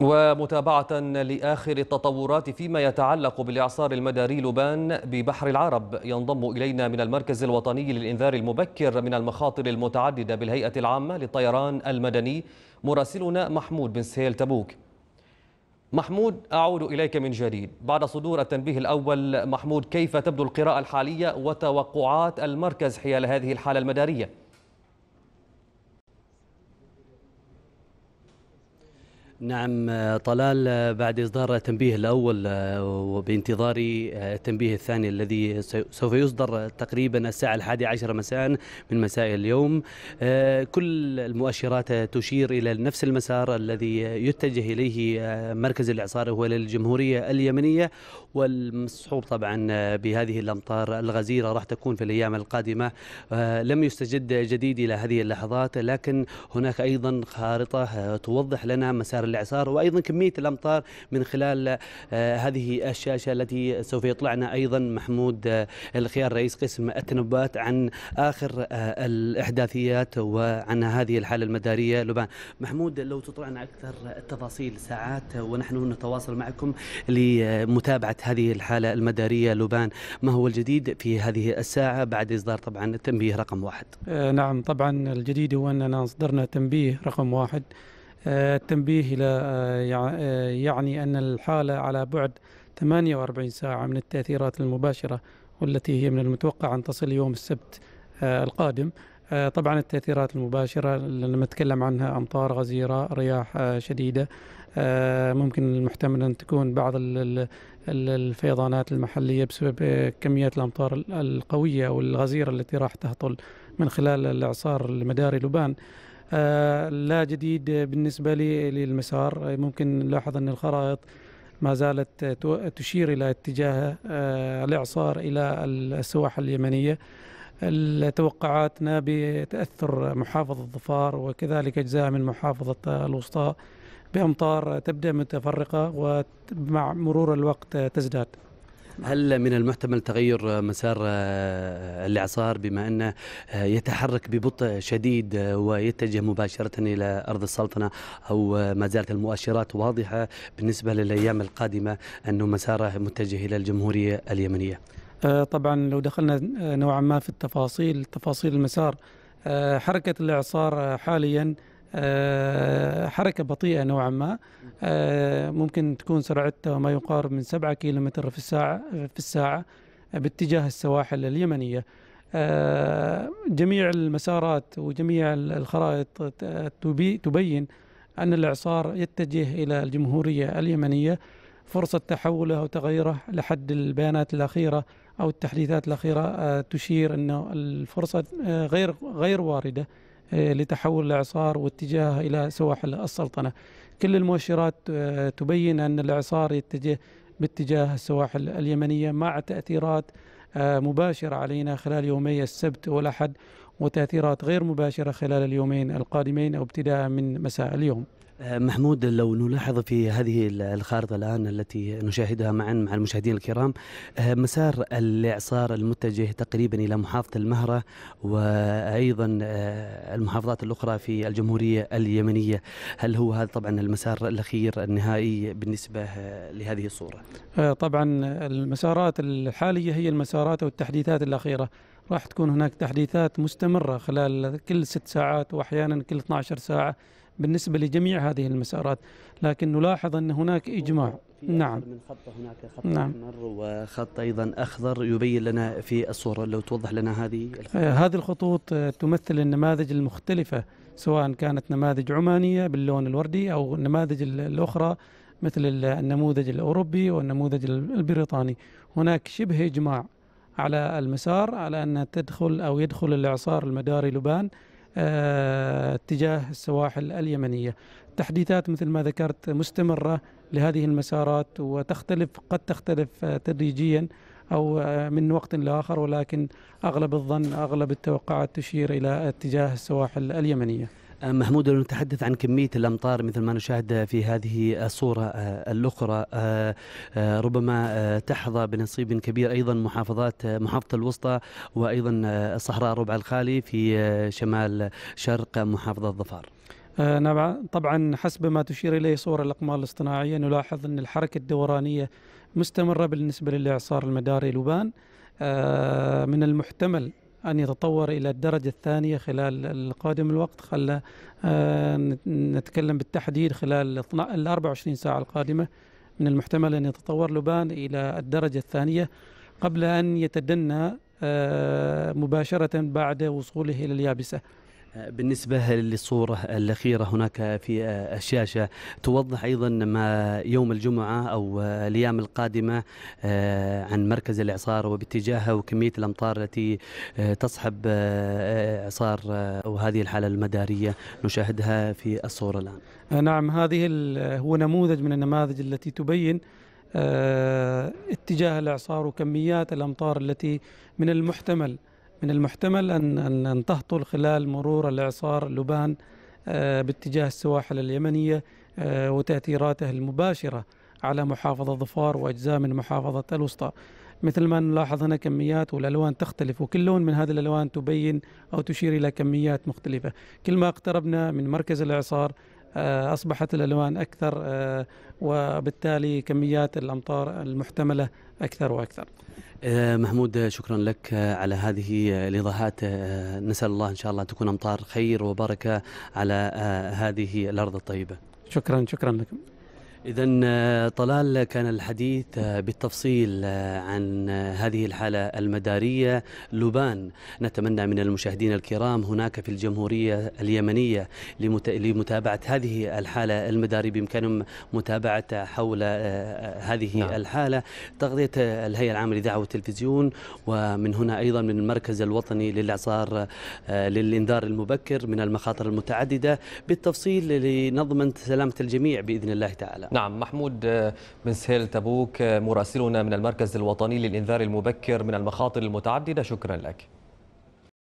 ومتابعة لآخر التطورات فيما يتعلق بالإعصار المداري لبان ببحر العرب ينضم إلينا من المركز الوطني للإنذار المبكر من المخاطر المتعددة بالهيئة العامة للطيران المدني مراسلنا محمود بن سهيل تبوك محمود أعود إليك من جديد بعد صدور التنبيه الأول محمود كيف تبدو القراءة الحالية وتوقعات المركز حيال هذه الحالة المدارية؟ نعم طلال بعد إصدار التنبيه الأول آه، وبانتظار آه، التنبيه الثاني الذي سوف يصدر تقريبا الساعة الحادية عشر مساء من مساء اليوم آه، كل المؤشرات تشير إلى نفس المسار الذي يتجه إليه مركز الإعصار هو للجمهورية اليمنية والمصحوب طبعا بهذه الأمطار الغزيرة راح تكون في الأيام القادمة لم يستجد جديد إلى هذه اللحظات لكن هناك أيضا خارطة توضح لنا مسار اثر الاعصار وايضا كميه الامطار من خلال آه، هذه الشاشه التي سوف يطلعنا ايضا محمود آه، الخيار رئيس قسم التنبؤات عن اخر آه، الاحداثيات وعن هذه الحاله المداريه لبنان محمود لو تطلعنا اكثر التفاصيل ساعات ونحن نتواصل معكم لمتابعه هذه الحاله المداريه لبنان ما هو الجديد في هذه الساعه بعد اصدار طبعا التنبيه رقم واحد نعم طبعا الجديد هو اننا اصدرنا تنبيه رقم واحد آه، التنبيه إلى آه، آه، يعني أن الحالة على بعد 48 ساعة من التأثيرات المباشرة والتي هي من المتوقع أن تصل يوم السبت القادم طبعا التأثيرات المباشرة لما نتكلم عنها أمطار غزيرة رياح شديدة ممكن المحتمل أن تكون بعض الفيضانات المحلية بسبب كميات الأمطار القوية والغزيرة التي راح تهطل من خلال الإعصار المداري لبان آه، لا جديد بالنسبة لي للمسار ممكن نلاحظ أن الخرائط ما زالت تشير إلى اتجاه آه، الإعصار إلى السواحل اليمنية توقعاتنا بتأثر محافظة ظفار وكذلك أجزاء من محافظة الوسطى بأمطار تبدأ متفرقة ومع مرور الوقت تزداد هل من المحتمل تغير مسار آه، الاعصار بما انه آه، يتحرك ببطء شديد آه، ويتجه مباشره الى ارض السلطنه او ما زالت المؤشرات واضحه بالنسبه للايام القادمه انه مساره متجه الى الجمهوريه اليمنيه؟ طبعا لو دخلنا نوعا ما في التفاصيل تفاصيل المسار حركه الاعصار حاليا آه، حركة بطيئة نوعا ما آه، ممكن تكون سرعتها ما يقارب من 7 كيلومتر في الساعة في الساعة باتجاه السواحل اليمنية آه، جميع المسارات وجميع الخرائط تبين أن الإعصار يتجه إلى الجمهورية اليمنية فرصة تحوله أو تغيره لحد البيانات الأخيرة أو التحديثات الأخيرة تشير أنه الفرصة غير غير واردة آه، لتحول الاعصار واتجاهه الى سواحل السلطنه. كل المؤشرات آه، تبين ان الاعصار يتجه باتجاه السواحل اليمنيه مع تاثيرات آه، مباشره علينا خلال يومي السبت والاحد وتاثيرات غير مباشره خلال اليومين القادمين او ابتداء من مساء اليوم. آه، محمود لو نلاحظ في هذه الخارطة الآن التي نشاهدها معا مع المشاهدين الكرام آه، مسار الإعصار المتجه تقريبا إلى محافظة المهرة وأيضا آه، المحافظات الأخرى في الجمهورية اليمنية هل هو هذا طبعا المسار الأخير النهائي بالنسبة لهذه الصورة؟ طبعا المسارات الحالية هي المسارات والتحديثات الأخيرة راح تكون هناك تحديثات مستمرة خلال كل ست ساعات وأحيانا كل 12 ساعة بالنسبة لجميع هذه المسارات لكن نلاحظ أن هناك إجماع نعم من خط هناك خط نعم. أحمر وخط أيضا أخضر يبين لنا في الصورة لو توضح لنا هذه الخطوط. آه، هذه الخطوط آه، تمثل النماذج المختلفة سواء كانت نماذج عمانية باللون الوردي أو النماذج الأخرى مثل النموذج الأوروبي والنموذج البريطاني هناك شبه إجماع على المسار على أن تدخل أو يدخل الإعصار المداري لبان اتجاه آه، السواحل اليمنية تحديثات مثل ما ذكرت مستمرة لهذه المسارات وتختلف قد تختلف آه، تدريجيا أو آه، من وقت لآخر ولكن أغلب الظن أغلب التوقعات تشير إلى اتجاه السواحل اليمنية أه، محمود لو نتحدث عن كمية الأمطار مثل ما نشاهد في هذه الصورة أه، الأخرى أه، ربما تحظى بنصيب كبير أيضا محافظات محافظة الوسطى وأيضا الصحراء الربع الخالي في شمال شرق محافظة الظفار طبعا حسب ما تشير إليه صور الأقمار الاصطناعية نلاحظ أن الحركة الدورانية مستمرة بالنسبة للإعصار المداري لبان من المحتمل أن يتطور إلى الدرجة الثانية خلال القادم الوقت خلى آه، نتكلم بالتحديد خلال ال 24 ساعة القادمة من المحتمل أن يتطور لبان إلى الدرجة الثانية قبل أن يتدنى آه، مباشرة بعد وصوله إلى اليابسة بالنسبة للصورة الأخيرة هناك في الشاشة توضح أيضا ما يوم الجمعة أو الأيام القادمة آه، عن مركز الإعصار وباتجاهه وكمية الأمطار التي آه، تصحب آه، إعصار وهذه الحالة المدارية نشاهدها في الصورة الآن نعم هذه هو نموذج من النماذج التي تبين اتجاه الإعصار وكميات الأمطار التي من المحتمل من المحتمل أن أن تهطل خلال مرور الإعصار لبان آه، باتجاه السواحل اليمنية آه، وتأثيراته المباشرة على محافظة ظفار وأجزاء من محافظة الوسطى مثل ما نلاحظ هنا كميات والألوان تختلف وكل لون من هذه الألوان تبين أو تشير إلى كميات مختلفة كل ما اقتربنا من مركز الإعصار آه، أصبحت الألوان أكثر آه، وبالتالي كميات الأمطار المحتملة أكثر وأكثر آه، محمود شكرا لك على هذه الإيضاحات نسأل الله إن شاء الله تكون أمطار خير وبركة على هذه الأرض الطيبة شكرا شكرا لكم إذا آه، طلال كان الحديث آه، بالتفصيل آه، عن هذه الحالة المدارية لبان نتمنى من المشاهدين الكرام هناك في الجمهورية اليمنية لمتابعة هذه الحالة المداري بإمكانهم متابعة حول هذه نعم. الحالة تغذية الهيئة العامة للإذاعة والتلفزيون ومن هنا أيضا من المركز الوطني للإعصار للإنذار المبكر من المخاطر المتعددة بالتفصيل لنضمن سلامة الجميع بإذن الله تعالى نعم محمود بن آه، سهيل تبوك آه، مراسلنا من المركز الوطني للإنذار المبكر من المخاطر المتعددة شكرا لك